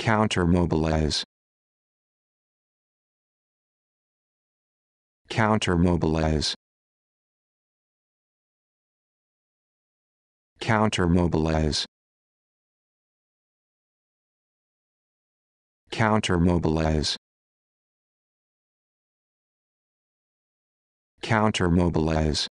Counter-mobilize. Counter-mobilize. Counter-mobilize. Counter-mobilize. Counter-mobilize.